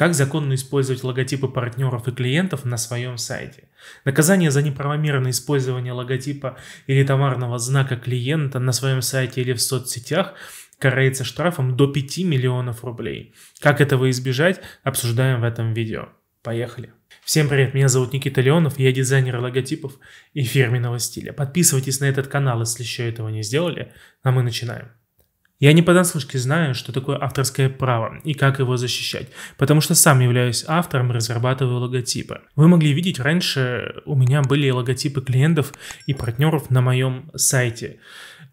Как законно использовать логотипы партнеров и клиентов на своем сайте? Наказание за неправомерное использование логотипа или товарного знака клиента на своем сайте или в соцсетях карается штрафом до 5 миллионов рублей. Как этого избежать, обсуждаем в этом видео. Поехали! Всем привет, меня зовут Никита Леонов, я дизайнер логотипов и фирменного стиля. Подписывайтесь на этот канал, если еще этого не сделали, а мы начинаем. Я не понаслышке знаю, что такое авторское право и как его защищать, потому что сам являюсь автором и разрабатываю логотипы. Вы могли видеть, раньше у меня были логотипы клиентов и партнеров на моем сайте.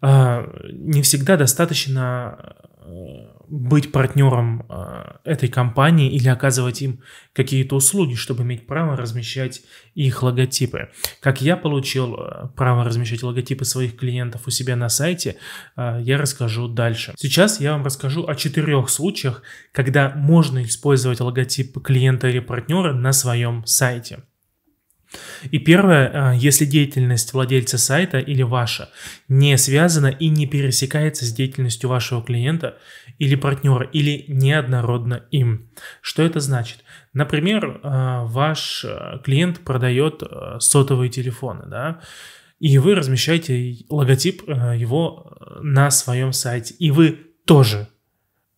А, не всегда достаточно Э, быть партнером э, этой компании или оказывать им какие-то услуги, чтобы иметь право размещать их логотипы. Как я получил э, право размещать логотипы своих клиентов у себя на сайте, я расскажу дальше. Сейчас я вам расскажу о четырех случаях, когда можно использовать логотип клиента или партнера на своем сайте. И первое, а, если деятельность владельца сайта или ваша не связана и не пересекается с деятельностью вашего клиента или партнера, или неоднородно им. Что это значит? Например, а, ваш а, клиент продает сотовые телефоны, да, и вы размещаете логотип его на своем сайте, и вы тоже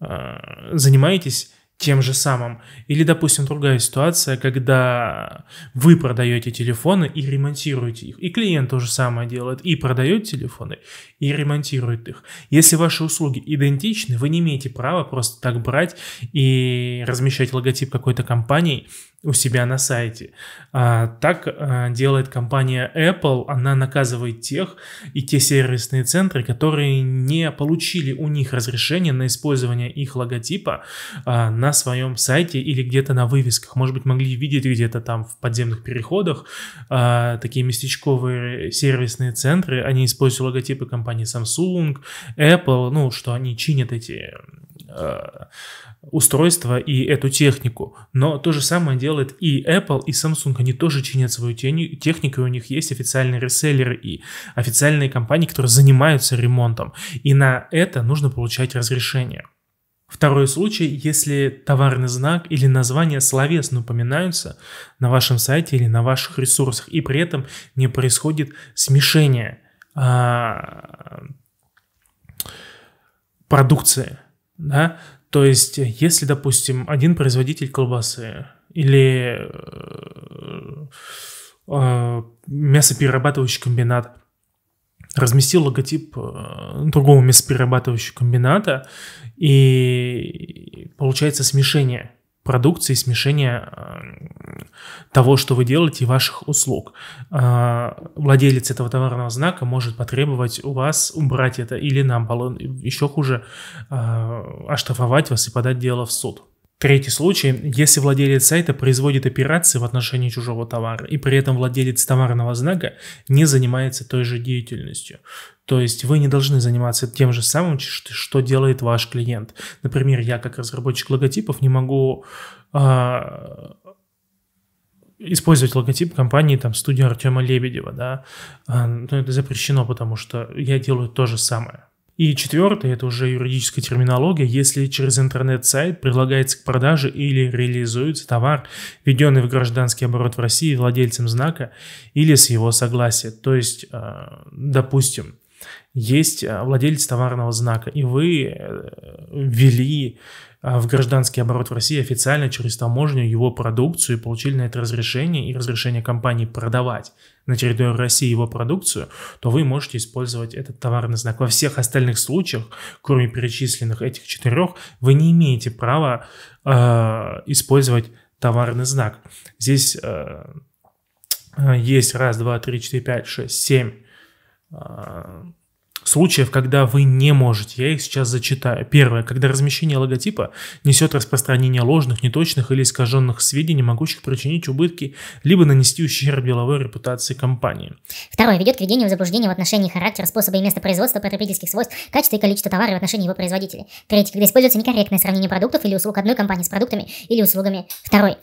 занимаетесь тем же самым. Или, допустим, другая ситуация, когда вы продаете телефоны и ремонтируете их. И клиент то же самое делает. И продает телефоны, и ремонтирует их. Если ваши услуги идентичны, вы не имеете права просто так брать и размещать логотип какой-то компании у себя на сайте. А, так а, делает компания Apple, она наказывает тех и те сервисные центры, которые не получили у них разрешение на использование их логотипа а, на на своем сайте или где-то на вывесках. Может быть, могли видеть где-то там в подземных переходах э, такие местечковые сервисные центры. Они используют логотипы компании Samsung, Apple, ну, что они чинят эти э, устройства и эту технику. Но то же самое делает и Apple, и Samsung. Они тоже чинят свою технику, и у них есть официальные реселлеры и официальные компании, которые занимаются ремонтом. И на это нужно получать разрешение. Второй случай, если товарный знак или название словесно упоминаются на вашем сайте или на ваших ресурсах, и при этом не происходит смешение а, продукции. Да? То есть, если, допустим, один производитель колбасы или э, э, мясоперерабатывающий комбинат разместил логотип э, другого мясоперерабатывающего комбината, и получается смешение продукции, смешение э, того, что вы делаете, и ваших услуг. А, владелец этого товарного знака может потребовать у вас убрать это или, наоборот, еще хуже, э, оштрафовать вас и подать дело в суд. Третий случай, если владелец сайта производит операции в отношении чужого товара, и при этом владелец товарного знака не занимается той же деятельностью. То есть вы не должны заниматься тем же самым, что делает ваш клиент. Например, я как разработчик логотипов не могу э, использовать логотип компании, там, студии Артема Лебедева, да. Э, это запрещено, потому что я делаю то же самое. И четвертое, это уже юридическая терминология, если через интернет-сайт предлагается к продаже или реализуется товар, введенный в гражданский оборот в России владельцем знака или с его согласия. То есть, э, допустим, есть э, владелец товарного знака, и вы э, ввели э, в гражданский оборот в России официально через таможню его продукцию и получили на это разрешение и разрешение компании продавать на территории России его продукцию, то вы можете использовать этот товарный знак. Во всех остальных случаях, кроме перечисленных этих четырех, вы не имеете права э, использовать товарный знак. Здесь э, есть раз, два, три, четыре, пять, шесть, семь а, случаев, когда вы не можете. Я их сейчас зачитаю. Первое. Когда размещение логотипа несет распространение ложных, неточных или искаженных сведений, могущих причинить убытки, либо нанести ущерб деловой репутации компании. Второе. Ведет к введению в заблуждение в отношении характера, способа и места производства потребительских свойств, качества и количества товара в отношении его производителя. Третье. Когда используется некорректное сравнение продуктов или услуг одной компании с продуктами или услугами второй.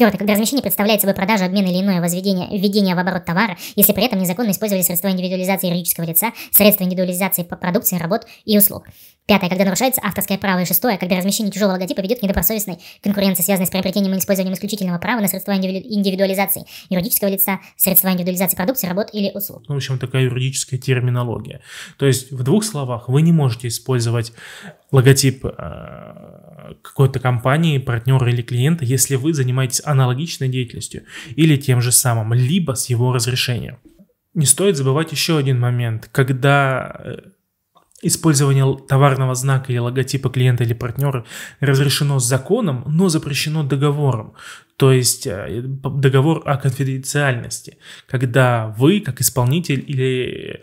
Четвертое. Когда размещение представляет собой продажу, обмен или иное возведение, введение в оборот товара, если при этом незаконно использовали средства индивидуализации юридического лица, средства индивидуализации по продукции, работ и услуг. Пятое, когда нарушается авторское право. И шестое, когда размещение чужого логотипа ведет к недобросовестной конкуренции, связанной с приобретением и использованием исключительного права на средства индивидуализации юридического лица, средства индивидуализации продукции, работ или услуг. Ну, в общем, такая юридическая терминология. То есть, в двух словах, вы не можете использовать логотип э, какой-то компании, партнера или клиента, если вы занимаетесь аналогичной деятельностью или тем же самым, либо с его разрешением. Не стоит забывать еще один момент, когда э, Использование товарного знака или логотипа клиента или партнера разрешено законом, но запрещено договором, то есть э, договор о конфиденциальности, когда вы, как исполнитель или э,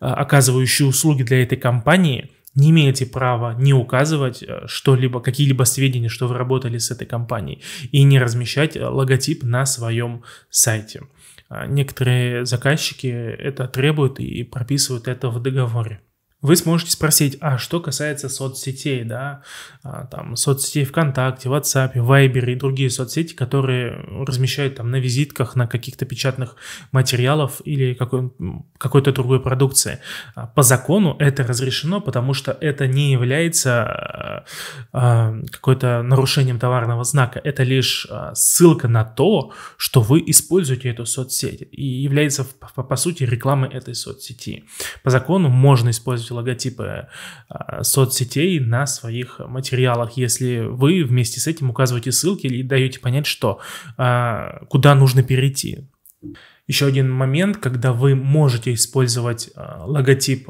оказывающий услуги для этой компании, не имеете права не указывать э, что-либо, какие-либо сведения, что вы работали с этой компанией, и не размещать логотип на своем сайте. А некоторые заказчики это требуют и прописывают это в договоре. Вы сможете спросить, а что касается соцсетей, да, а, там соцсетей ВКонтакте, WhatsApp, Viber и другие соцсети, которые размещают там на визитках, на каких-то печатных материалах или какой, какой-то другой продукции. А по закону это разрешено, потому что это не является а, какой-то нарушением товарного знака, это лишь ссылка на то, что вы используете эту соцсеть и является по, по сути рекламой этой соцсети. По закону можно использовать используйте логотипы э, соцсетей на своих материалах, если вы вместе с этим указываете ссылки или даете понять, что э, куда нужно перейти. Еще один момент, когда вы можете использовать э, логотип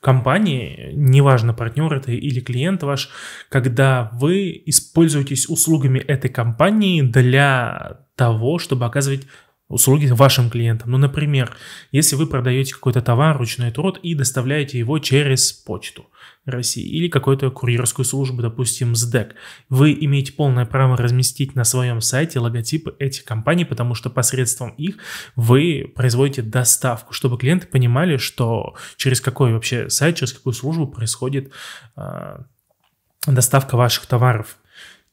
компании, неважно, партнер это или клиент ваш, когда вы используетесь услугами этой компании для того, чтобы оказывать услуги вашим клиентам. Ну, например, если вы продаете какой-то товар, ручной труд и доставляете его через почту России или какую-то курьерскую службу, допустим, СДЭК, вы имеете полное право разместить на своем сайте логотипы этих компаний, потому что посредством их вы производите доставку, чтобы клиенты понимали, что через какой вообще сайт, через какую службу происходит а, доставка ваших товаров.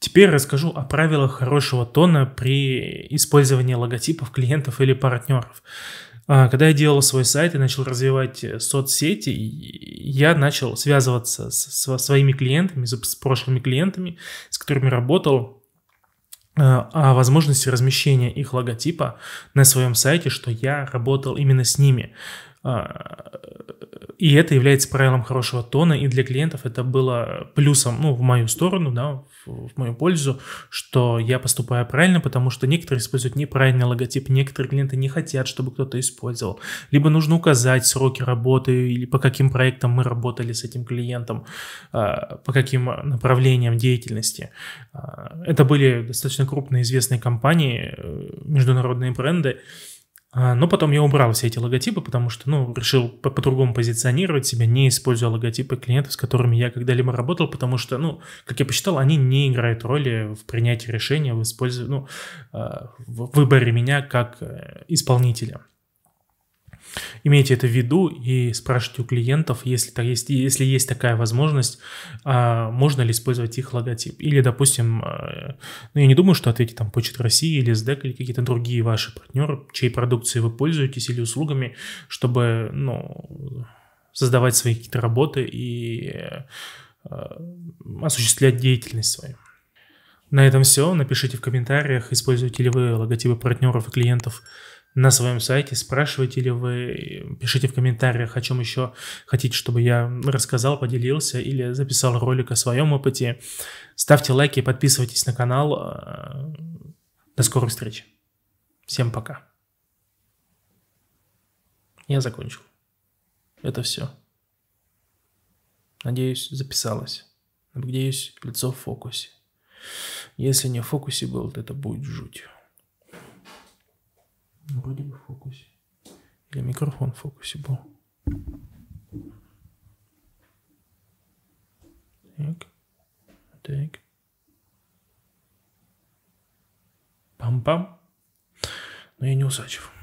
Теперь расскажу о правилах хорошего тона при использовании логотипов клиентов или партнеров. А, когда я делал свой сайт и начал развивать э, соцсети, я начал связываться со своими клиентами, с прошлыми клиентами, с которыми работал, э, о возможности размещения их логотипа на своем сайте, что я работал именно с ними. А, и это является правилом хорошего тона, и для клиентов это было плюсом, ну, в мою сторону, да, в, мою пользу, что я поступаю правильно, потому что некоторые используют неправильный логотип, некоторые клиенты не хотят, чтобы кто-то использовал. Либо нужно указать сроки работы или по каким проектам мы работали с этим клиентом, а, по каким направлениям деятельности. А, это были достаточно крупные известные компании, э, международные бренды, а, но потом я убрал все эти логотипы, потому что, ну, решил по-другому по позиционировать себя, не используя логотипы клиентов, с которыми я когда-либо работал, потому что, ну, как я посчитал, они не играют роли в принятии решения, в использовании, ну, а, в выборе меня как э, исполнителя. Имейте это в виду и спрашивайте у клиентов, если, есть, если есть такая возможность, а, можно ли использовать их логотип. Или, допустим, а, ну, я не думаю, что ответит там Почта России или СДЭК или какие-то другие ваши партнеры, чьей продукцией вы пользуетесь или услугами, чтобы, ну, создавать свои какие-то работы и а, осуществлять деятельность свою. На этом все. Напишите в комментариях, используете ли вы логотипы партнеров и клиентов на своем сайте, спрашиваете ли вы, пишите в комментариях, о чем еще хотите, чтобы я рассказал, поделился или записал ролик о своем опыте. Ставьте лайки, подписывайтесь на канал. Э, до скорой встречи. Всем пока. Я закончил. Это все. Надеюсь, записалось. Надеюсь, лицо в фокусе. Если не в фокусе был, то это будет жуть вроде бы в фокусе. Или микрофон в фокусе был. Так. Так. Пам-пам. Но я не усачив.